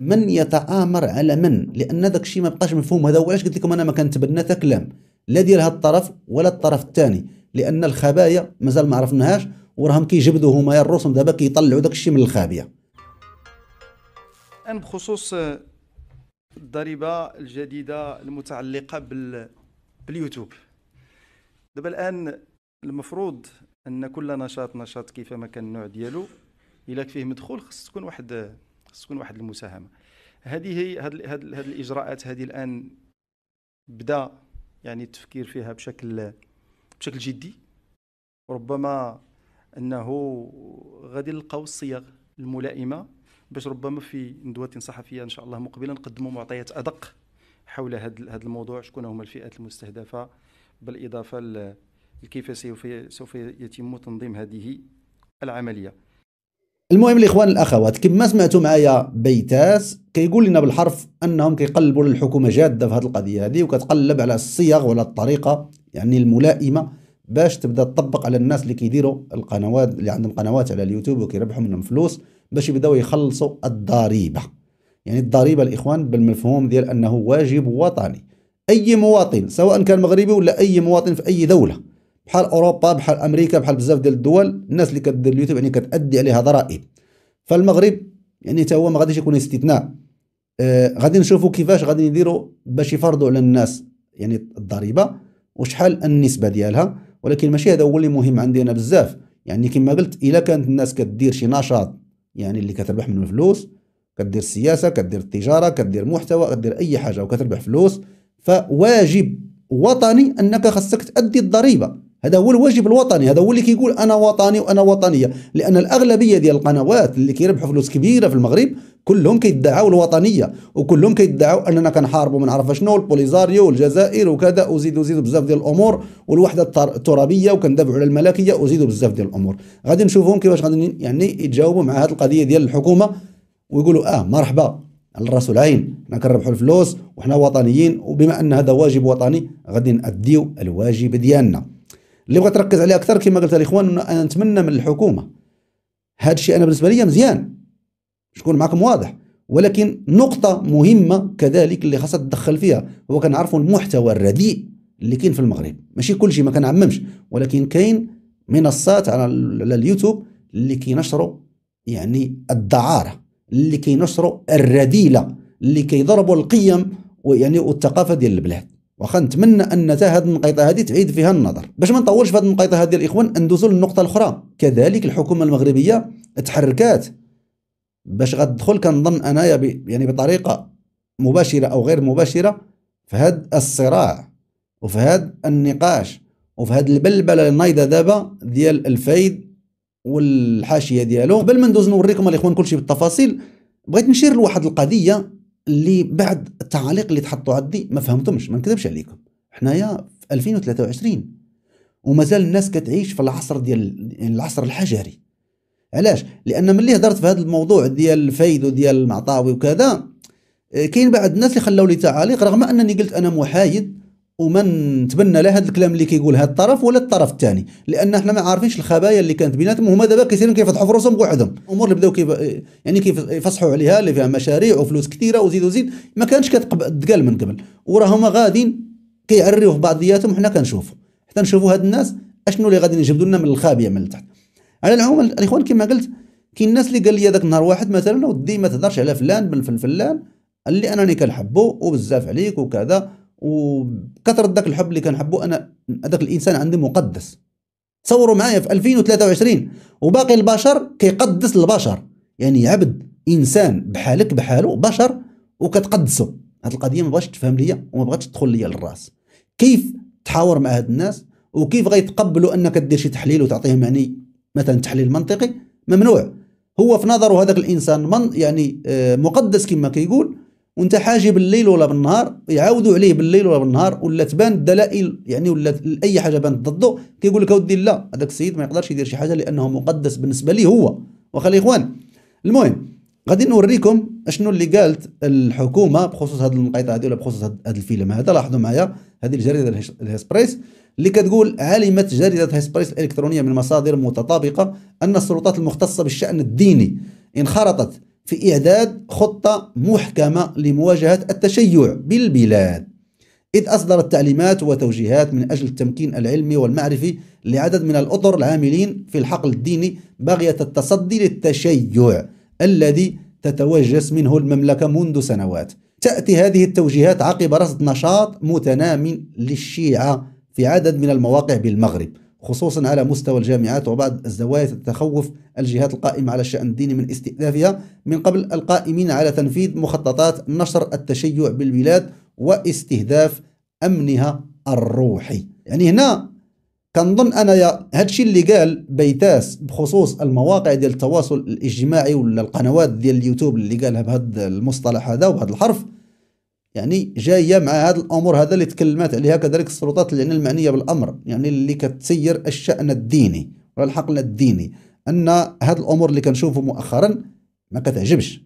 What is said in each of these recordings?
من يتآمر على من لأن ذاك الشيء ما بقاش مفهوم هذا هو علاش قلت لكم أنا ما كنتبنى حتى كلام لا ديال هذا الطرف ولا الطرف الثاني لأن الخبايا مازال ما عرفناهاش وراهم كيجبدوا هما يا الروسهم دابا كيطلعوا داك الشيء من الخابيه الان بخصوص الضريبه الجديده المتعلقه بال باليوتيوب دابا الان المفروض ان كل نشاط نشاط كيفما كان النوع ديالو الا فيه مدخول خص تكون واحد خص تكون واحد المساهمه هذه هي هذه الاجراءات هذه الان بدا يعني التفكير فيها بشكل بشكل جدي ربما انه غادي نلقاو الصيغ الملائمه باش ربما في ندوات صحفيه ان شاء الله مقبله نقدموا معطيات ادق حول هذا الموضوع شكون هما الفئات المستهدفه بالاضافه لكيف سوف يتم تنظيم هذه العمليه المهم الاخوان الاخوات كما سمعتوا معايا بيتاس كيقول لنا بالحرف انهم كيقلبوا للحكومه جاده في هذه القضيه هذه وكتقلب على الصيغ ولا الطريقه يعني الملائمه باش تبدا تطبق على الناس اللي كيديروا القنوات اللي عندهم قنوات على اليوتيوب وكيربحوا منهم فلوس باش يبداو يخلصوا الضريبه يعني الضريبه الاخوان بالمفهوم ديال انه واجب وطني اي مواطن سواء كان مغربي ولا اي مواطن في اي دوله بحال اوروبا بحال امريكا بحال بزاف ديال الدول الناس اللي كدير اليوتيوب يعني كتادي عليها ضرائب فالمغرب يعني حتى هو ما غاديش يكون استثناء آه غادي نشوفوا كيفاش غادي يديروا باش يفرضوا على الناس يعني الضريبه وشحال النسبه ديالها ولكن ماشي هذا هو اللي مهم عندي انا بزاف يعني كما قلت الا كانت الناس كدير شي نشاط يعني اللي كتربح منه فلوس كدير السياسه كدير التجاره كدير محتوى كدير اي حاجه وكتربح فلوس فواجب وطني انك خصك تادي الضريبه هذا هو الواجب الوطني هذا هو اللي كيقول انا وطني وانا وطنيه لان الاغلبيه ديال القنوات اللي كيربحوا فلوس كبيره في المغرب كلهم كيدعوا الوطنيه وكلهم كيدعوا اننا كنحاربوا ما نعرف شنو البوليزاريو والجزائر وكذا وزيد وزيد بزاف ديال الامور والوحده الترابيه وكندافعوا على الملكيه وزيدوا بزاف ديال الامور غادي نشوفهم كيفاش غادي يعني يتجاوبوا مع هذه القضيه ديال الحكومه ويقولوا اه مرحبا على الراس والعين حنا كنربحوا الفلوس وحنا وطنيين وبما ان هذا واجب وطني غادي ناديو الواجب ديالنا اللي بغيت تركز عليه اكثر كما قلت الاخوان انا نتمنى من الحكومه هذا الشيء انا بالنسبه لي مزيان شكون معكم واضح ولكن نقطة مهمة كذلك اللي خاصها تدخل فيها هو كنعرفوا المحتوى الرديء اللي كاين في المغرب ماشي كل شيء ما كنعممش ولكن كاين منصات على اليوتيوب اللي كينشروا يعني الدعارة اللي كينشروا الرذيلة اللي كيضربوا القيم ويعني والثقافة ديال البلاد واخا نتمنى ان حتى هذه النقيطه هذه تعيد فيها النظر باش ما نطولش في هذه النقيطه هذه الاخوان ندوزو للنقطه الاخرى كذلك الحكومه المغربيه تحركات باش غتدخل كنظن انايا يعني بطريقه مباشره او غير مباشره في هذا الصراع وفي هذا النقاش وفي هذه البلبله النايضه دابا ديال الفايد والحاشيه ديالو قبل ما ندوز نوريكم الاخوان كلشي بالتفاصيل بغيت نشير لواحد القضيه اللي بعد التعاليق اللي تحطوا عندي ما فهمتمش ما نكذبش عليكم حنايا في 2023 ومازال الناس كتعيش في العصر ديال العصر الحجري علاش لان ملي هضرت في هذا الموضوع ديال الفايد وديال المعطاوي وكذا آه، كاين بعض الناس اللي خلاو لي تعاليق رغم انني قلت انا محايد وما نتبنى لا هذا الكلام اللي كيقول هذا الطرف ولا الطرف الثاني لان احنا ما عارفينش الخبايا اللي كانت بيناتهم هما دابا كيسيرين كيفتحوا في راسهم بوحدهم الامور اللي بداو كيف يعني كيف يفصحوا عليها اللي فيها مشاريع وفلوس كثيره وزيد وزيد ما كانش كتقال من قبل وراهما غاديين كيعريو في بعضياتهم وحنا كنشوفوا حتى نشوفوا هاد الناس اشنو اللي غادي يجبدوا لنا من الخابيه من التحت على العموم الاخوان كما قلت كاين الناس اللي قال لي هذاك النهار واحد مثلا ودي ما تهضرش على فلان بن فلان اللي انا راني كنحبو وبزاف عليك وكذا وكثرة ذاك الحب اللي كنحبو انا هذاك الانسان عندي مقدس تصوروا معايا في 2023 وباقي البشر كيقدس البشر يعني عبد انسان بحالك بحاله بشر وكتقدسه هاد القضيه ما بغاتش تفهم ليا وما بغاتش تدخل ليا للراس كيف تحاور مع هاد الناس وكيف غيتقبلوا انك دير شي تحليل وتعطيهم يعني مثلا تحليل منطقي ممنوع هو في نظره هذاك الانسان من يعني آه، مقدس كما كيقول وانت حاجي بالليل ولا بالنهار يعاودوا عليه بالليل ولا بالنهار ولا تبان الدلائل يعني ولا اي حاجه بانت ضده كيقول لك اودي لا هذاك السيد ما يقدرش يدير شي حاجه لانه مقدس بالنسبه لي هو واخا الاخوان المهم غادي نوريكم اشنو اللي قالت الحكومه بخصوص هذه النقيطه هذه ولا بخصوص هذا الفيلم هذا لاحظوا معايا هذه الجريده الهسبريس اللي كتقول علمت جريده هيسبريس الالكترونيه من مصادر متطابقه ان السلطات المختصه بالشان الديني انخرطت في إعداد خطة محكمة لمواجهة التشيع بالبلاد إذ أصدرت تعليمات وتوجيهات من أجل التمكين العلمي والمعرفي لعدد من الأطر العاملين في الحقل الديني بغية التصدي للتشيع الذي تتوجس منه المملكة منذ سنوات تأتي هذه التوجيهات عقب رصد نشاط متنام للشيعة في عدد من المواقع بالمغرب خصوصا على مستوى الجامعات وبعض الزوايا تتخوف الجهات القائمة على الشأن الديني من استئذافها من قبل القائمين على تنفيذ مخططات نشر التشيع بالبلاد واستهداف أمنها الروحي يعني هنا كنظن انا يا هادشي اللي قال بيتاس بخصوص المواقع ديال التواصل الاجتماعي ولا القنوات ديال اليوتيوب اللي قالها بهذا المصطلح هذا وبهذا الحرف يعني جايه مع هذا الامور هذا اللي تكلمت عليها كذلك السلطات اللي يعني المعنيه بالامر يعني اللي كتسير الشان الديني ولا الحقل الديني ان هاد الامور اللي كنشوفو مؤخرا ما كتعجبش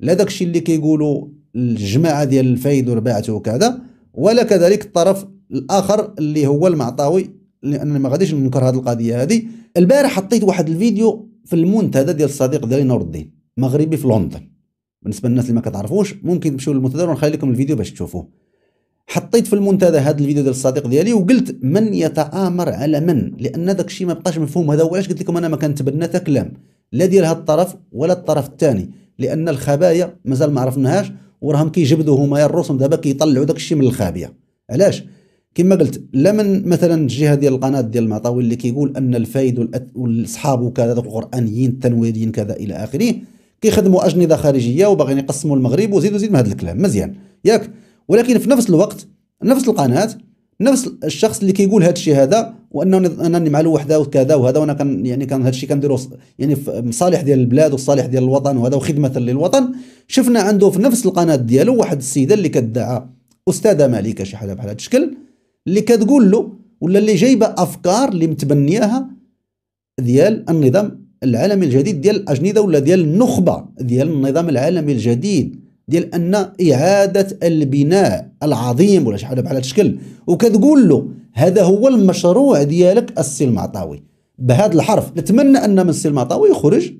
لا داكشي اللي كيقولوا الجماعه ديال الفايد ورباعته وكذا ولا كذلك الطرف الاخر اللي هو المعطاوي لان ما غاديش ننكر هذه القضيه هذه البارح حطيت واحد الفيديو في المنتدى ديال الصديق ديالي نور الدين مغربي في لندن بالنسبه للناس اللي ما كتعرفوش ممكن تمشيو للمنتدى ونخلي لكم الفيديو باش تشوفوه حطيت في المنتدى هذا الفيديو ديال الصديق ديالي وقلت من يتآمر على من لان داك الشيء ما بقاش مفهوم هذا هو علاش قلت لكم انا ما كنتبنى حتى كلام لا ديال هذا الطرف ولا الطرف الثاني لان الخبايا مازال ما عرفناهاش وراهم كيجبدوا هما يا الروسهم دابا كيطلعوا داك الشيء من الخابيه علاش كما قلت لا من مثلا الجهه ديال القناه ديال المعطاوي اللي كيقول ان الفايد والاصحاب وكذا القرانيين التنويريين كذا الى اخره كيخدموا اجنده خارجيه وباغيين يقسموا المغرب وزيد وزيد من هذا الكلام مزيان ياك ولكن في نفس الوقت نفس القناه نفس الشخص اللي كيقول هذا الشيء هذا وانه انني مع الوحده وكذا وهذا وانا كان يعني كان هذا الشيء كنديرو يعني في مصالح ديال البلاد والصالح ديال الوطن وهذا وخدمه للوطن شفنا عنده في نفس القناه ديالو واحد السيده اللي كدعى استاذه مالكه شي حاجه بحال هذا الشكل اللي كتقول له ولا اللي جايبه افكار اللي متبنياها ديال النظام العالم الجديد ديال الاجنده ولا ديال النخبه ديال النظام العالمي الجديد ديال ان اعاده البناء العظيم ولا شي حاجه بحال هذا الشكل وكتقول له هذا هو المشروع ديالك السي المعطاوي بهذا الحرف نتمنى ان من السي المعطاوي يخرج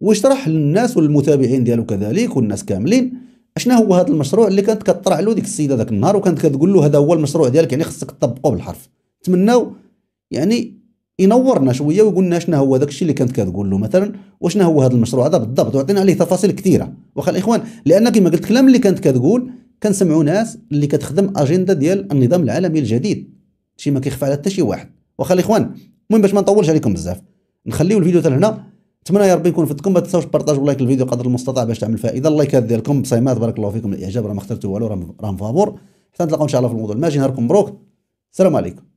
ويشرح للناس والمتابعين ديالو كذلك والناس كاملين اشنا هو هذا المشروع اللي كانت كطرح له ديك السيده ذاك النهار وكانت كتقول له هذا هو المشروع ديالك يعني خصك تطبقه بالحرف نتمنوا يعني ينورنا شويه ويقول لنا شنو هو ذاك الشيء اللي كانت كتقول له مثلا وشنو هو هذا المشروع هذا بالضبط وعطينا عليه تفاصيل كثيره واخا الاخوان لان كما قلت الكلام اللي كانت كتقول كنسمعوا ناس اللي كتخدم اجنده ديال النظام العالمي الجديد شي ما كيخفى على حتى شي واحد واخا الاخوان المهم باش ما نطولش عليكم بزاف نخليو الفيديو حتى هنا نتمنى يا ربي يكون فدكم ما تنساوش بارطاج ولايك الفيديو قدر المستطاع باش تعمل فائده اللايكات ديالكم بصيمات بارك الله فيكم الاعجاب راه ما اخترتوا والو راه فابور حتى نتلاقاو ان شاء الله في الموضوع الماجي نهاركم مبروك السلام عليكم